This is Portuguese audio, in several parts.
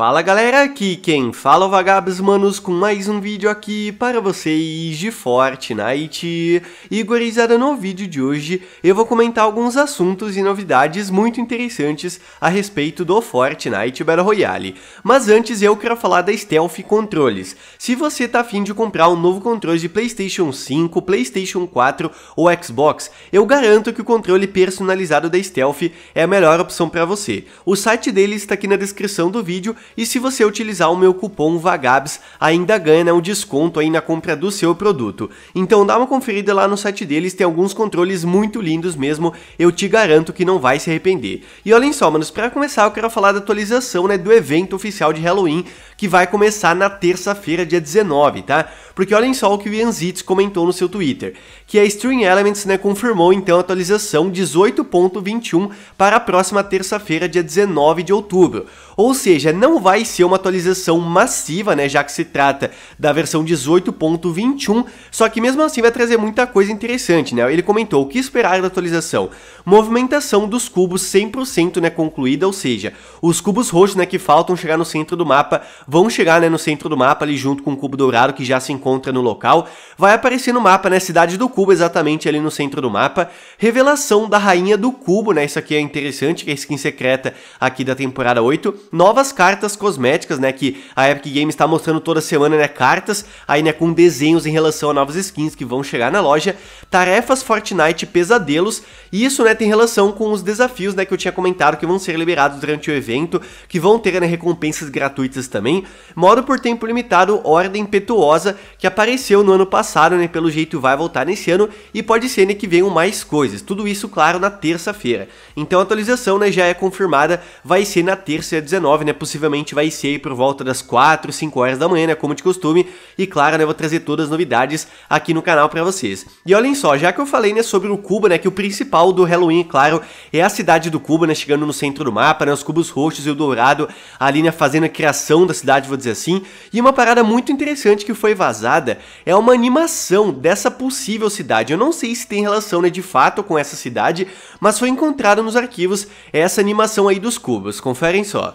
Fala galera, aqui quem fala é o Vagabos Manos com mais um vídeo aqui para vocês de Fortnite. E gurizada, no vídeo de hoje eu vou comentar alguns assuntos e novidades muito interessantes a respeito do Fortnite Battle Royale. Mas antes eu quero falar da Stealth Controles. Se você tá afim de comprar um novo controle de Playstation 5, Playstation 4 ou Xbox, eu garanto que o controle personalizado da Stealth é a melhor opção para você. O site deles está aqui na descrição do vídeo e se você utilizar o meu cupom VAGABS, ainda ganha né, um desconto aí na compra do seu produto. Então dá uma conferida lá no site deles, tem alguns controles muito lindos mesmo, eu te garanto que não vai se arrepender. E olhem só, manos, para começar eu quero falar da atualização né, do evento oficial de Halloween, que vai começar na terça-feira, dia 19, tá? Porque olhem só o que o Ian Zitz comentou no seu Twitter, que a String Elements né, confirmou então a atualização 18.21 para a próxima terça-feira, dia 19 de outubro. Ou seja, não vai ser uma atualização massiva, né, já que se trata da versão 18.21, só que mesmo assim vai trazer muita coisa interessante, né? Ele comentou o que esperar da atualização. Movimentação dos cubos 100% né, concluída, ou seja, os cubos roxos né, que faltam chegar no centro do mapa vão chegar né, no centro do mapa ali junto com o cubo dourado que já se encontra no local. Vai aparecer no mapa, né, cidade do cubo exatamente ali no centro do mapa. Revelação da rainha do cubo, né? Isso aqui é interessante, que é a skin secreta aqui da temporada 8. Novas cartas cartas cosméticas, né? Que a Epic Games está mostrando toda semana, né? Cartas, aí, né? Com desenhos em relação a novas skins que vão chegar na loja. Tarefas Fortnite Pesadelos. E isso, né? Tem relação com os desafios, né? Que eu tinha comentado que vão ser liberados durante o evento. Que vão ter, né? Recompensas gratuitas também. Modo por tempo limitado, Ordem Petuosa, que apareceu no ano passado, né? Pelo jeito vai voltar nesse ano. E pode ser, né? Que venham mais coisas. Tudo isso, claro, na terça-feira. Então a atualização, né? Já é confirmada. Vai ser na terça, 19, né? Possivelmente provavelmente vai ser por volta das 4, 5 horas da manhã, né, como de costume. E claro, né, eu vou trazer todas as novidades aqui no canal para vocês. E olhem só, já que eu falei, né, sobre o Cuba, né, que o principal do Halloween, claro, é a cidade do Cuba, né, chegando no centro do mapa, né, os cubos roxos e o dourado ali, né, fazendo a criação da cidade, vou dizer assim. E uma parada muito interessante que foi vazada é uma animação dessa possível cidade. Eu não sei se tem relação, né, de fato com essa cidade, mas foi encontrada nos arquivos essa animação aí dos cubos. Conferem só.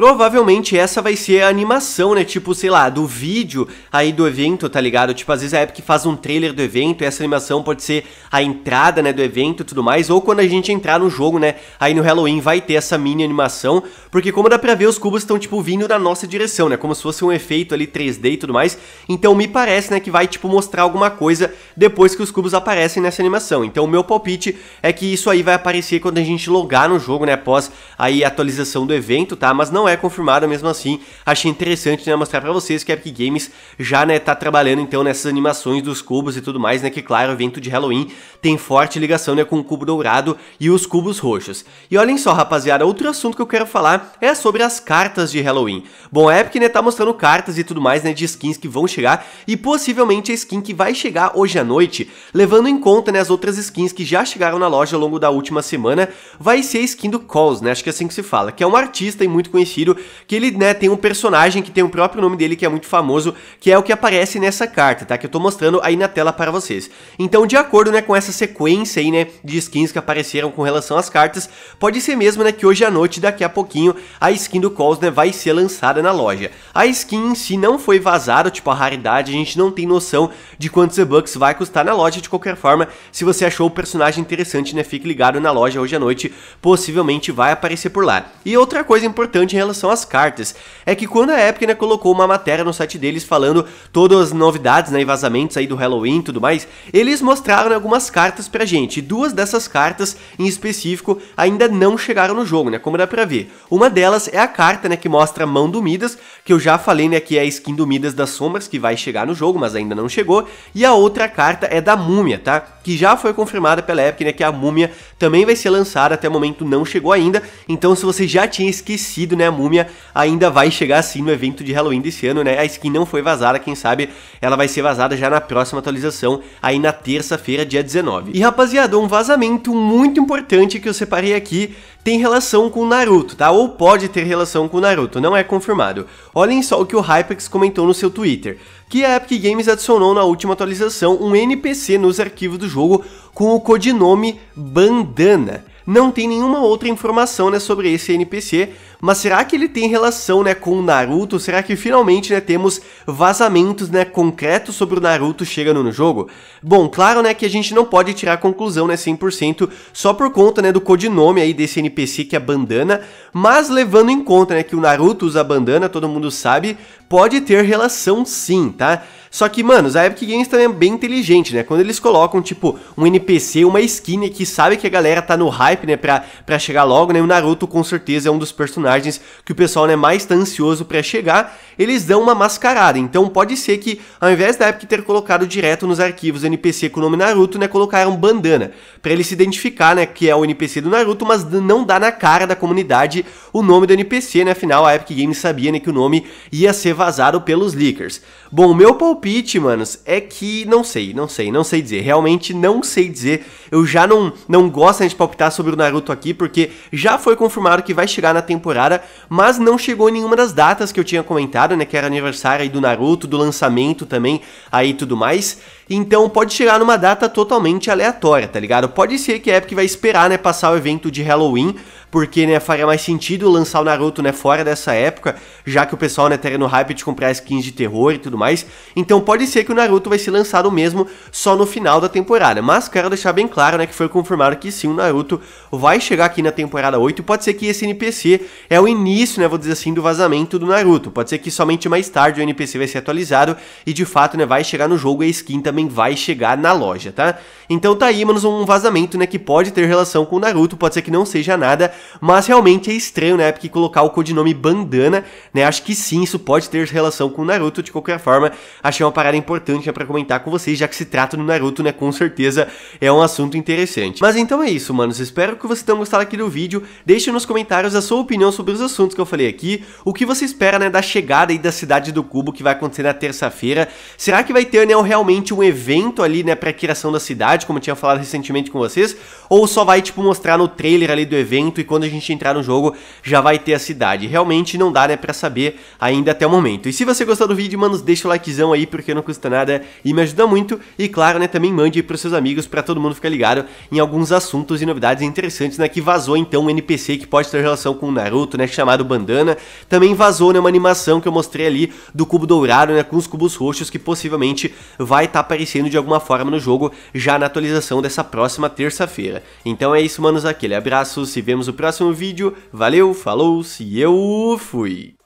Provavelmente essa vai ser a animação, né? Tipo, sei lá, do vídeo aí do evento, tá ligado? Tipo, às vezes a Epic faz um trailer do evento e essa animação pode ser a entrada, né, do evento e tudo mais. Ou quando a gente entrar no jogo, né, aí no Halloween vai ter essa mini animação. Porque como dá pra ver, os cubos estão, tipo, vindo da nossa direção, né? Como se fosse um efeito ali 3D e tudo mais. Então me parece, né, que vai, tipo, mostrar alguma coisa depois que os cubos aparecem nessa animação. Então o meu palpite é que isso aí vai aparecer quando a gente logar no jogo, né, após aí a atualização do evento, tá? Mas não é é confirmada mesmo assim. Achei interessante né, mostrar para vocês que a Epic Games já né, tá trabalhando então nessas animações dos cubos e tudo mais, né? Que claro, o evento de Halloween tem forte ligação né, com o cubo dourado e os cubos roxos. E olhem só, rapaziada, outro assunto que eu quero falar é sobre as cartas de Halloween. Bom, a Epic né, tá mostrando cartas e tudo mais né, de skins que vão chegar e possivelmente a skin que vai chegar hoje à noite, levando em conta né, as outras skins que já chegaram na loja ao longo da última semana, vai ser a skin do Calls, né? Acho que é assim que se fala, que é um artista e muito conhecido que ele, né, tem um personagem que tem o próprio nome dele que é muito famoso, que é o que aparece nessa carta, tá? Que eu tô mostrando aí na tela para vocês. Então, de acordo, né, com essa sequência aí, né, de skins que apareceram com relação às cartas, pode ser mesmo, né, que hoje à noite, daqui a pouquinho, a skin do Calls, né, vai ser lançada na loja. A skin em si não foi vazada, tipo, a raridade, a gente não tem noção de quantos bucks vai custar na loja, de qualquer forma, se você achou o personagem interessante, né, fique ligado na loja hoje à noite, possivelmente vai aparecer por lá. E outra coisa importante em relação relação às cartas. É que quando a Epic né, colocou uma matéria no site deles falando todas as novidades né, e vazamentos aí do Halloween e tudo mais, eles mostraram né, algumas cartas pra gente. duas dessas cartas, em específico, ainda não chegaram no jogo, né? Como dá pra ver. Uma delas é a carta né, que mostra a mão do Midas, que eu já falei né, que é a skin do Midas das Sombras, que vai chegar no jogo, mas ainda não chegou. E a outra carta é da Múmia, tá? Que já foi confirmada pela Epic, né? Que a Múmia também vai ser lançada, até o momento não chegou ainda. Então, se você já tinha esquecido, né? a múmia ainda vai chegar assim no evento de Halloween desse ano, né? A skin não foi vazada, quem sabe ela vai ser vazada já na próxima atualização, aí na terça-feira, dia 19. E rapaziada, um vazamento muito importante que eu separei aqui tem relação com Naruto, tá? Ou pode ter relação com Naruto, não é confirmado. Olhem só o que o Hypex comentou no seu Twitter, que a Epic Games adicionou na última atualização um NPC nos arquivos do jogo com o codinome Bandana. Não tem nenhuma outra informação né, sobre esse NPC, mas será que ele tem relação, né, com o Naruto? Será que finalmente, né, temos vazamentos, né, concretos sobre o Naruto chegando no jogo? Bom, claro, né, que a gente não pode tirar conclusão, né, 100% só por conta, né, do codinome aí desse NPC que é Bandana, mas levando em conta, né, que o Naruto usa bandana, todo mundo sabe, pode ter relação sim, tá? Só que, mano, a Epic Games também é bem inteligente, né? Quando eles colocam, tipo, um NPC, uma skin que sabe que a galera tá no hype, né, pra, pra chegar logo, né? O Naruto com certeza é um dos personagens personagens que o pessoal né, mais tá ansioso para chegar, eles dão uma mascarada. Então pode ser que, ao invés da Epic ter colocado direto nos arquivos NPC com o nome Naruto, né, colocaram bandana, para ele se identificar né, que é o NPC do Naruto, mas não dá na cara da comunidade o nome do NPC, né? Afinal, a Epic Games sabia né, que o nome ia ser vazado pelos leakers. Bom, meu palpite, manos, é que não sei, não sei, não sei dizer. Realmente não sei dizer. Eu já não, não gosto né, de palpitar sobre o Naruto aqui, porque já foi confirmado que vai chegar na temporada mas não chegou em nenhuma das datas que eu tinha comentado, né, que era aniversário aí do Naruto, do lançamento também, aí tudo mais. Então pode chegar numa data totalmente aleatória, tá ligado? Pode ser que a Epic vai esperar, né, passar o evento de Halloween, porque, né, faria mais sentido lançar o Naruto, né, fora dessa época, já que o pessoal, né, tá estaria no hype de comprar skins de terror e tudo mais. Então pode ser que o Naruto vai ser lançado mesmo só no final da temporada. Mas quero deixar bem claro, né, que foi confirmado que sim, o Naruto vai chegar aqui na temporada 8 pode ser que esse NPC é o início, né, vou dizer assim, do vazamento do Naruto. Pode ser que somente mais tarde o NPC vai ser atualizado e, de fato, né, vai chegar no jogo a skin também também vai chegar na loja, tá? Então tá aí, manos, um vazamento, né, que pode ter relação com o Naruto, pode ser que não seja nada, mas realmente é estranho, né, porque colocar o codinome Bandana, né, acho que sim, isso pode ter relação com o Naruto, de qualquer forma, achei uma parada importante né, pra comentar com vocês, já que se trata do Naruto, né, com certeza é um assunto interessante. Mas então é isso, manos, espero que vocês tenham gostado aqui do vídeo, deixe nos comentários a sua opinião sobre os assuntos que eu falei aqui, o que você espera, né, da chegada aí da Cidade do Cubo que vai acontecer na terça-feira, será que vai ter, né, realmente um evento evento ali, né, pra criação da cidade, como eu tinha falado recentemente com vocês, ou só vai, tipo, mostrar no trailer ali do evento e quando a gente entrar no jogo já vai ter a cidade. Realmente não dá, né, pra saber ainda até o momento. E se você gostou do vídeo, mano, deixa o likezão aí, porque não custa nada e me ajuda muito. E claro, né, também mande aí pros seus amigos pra todo mundo ficar ligado em alguns assuntos e novidades interessantes, né, que vazou então um NPC que pode ter relação com o Naruto, né, chamado Bandana. Também vazou, né, uma animação que eu mostrei ali do cubo dourado, né, com os cubos roxos que possivelmente vai estar tá aparecendo aparecendo de alguma forma no jogo já na atualização dessa próxima terça-feira. Então é isso, manos, aquele abraço, se vemos no próximo vídeo, valeu, falou, se eu fui!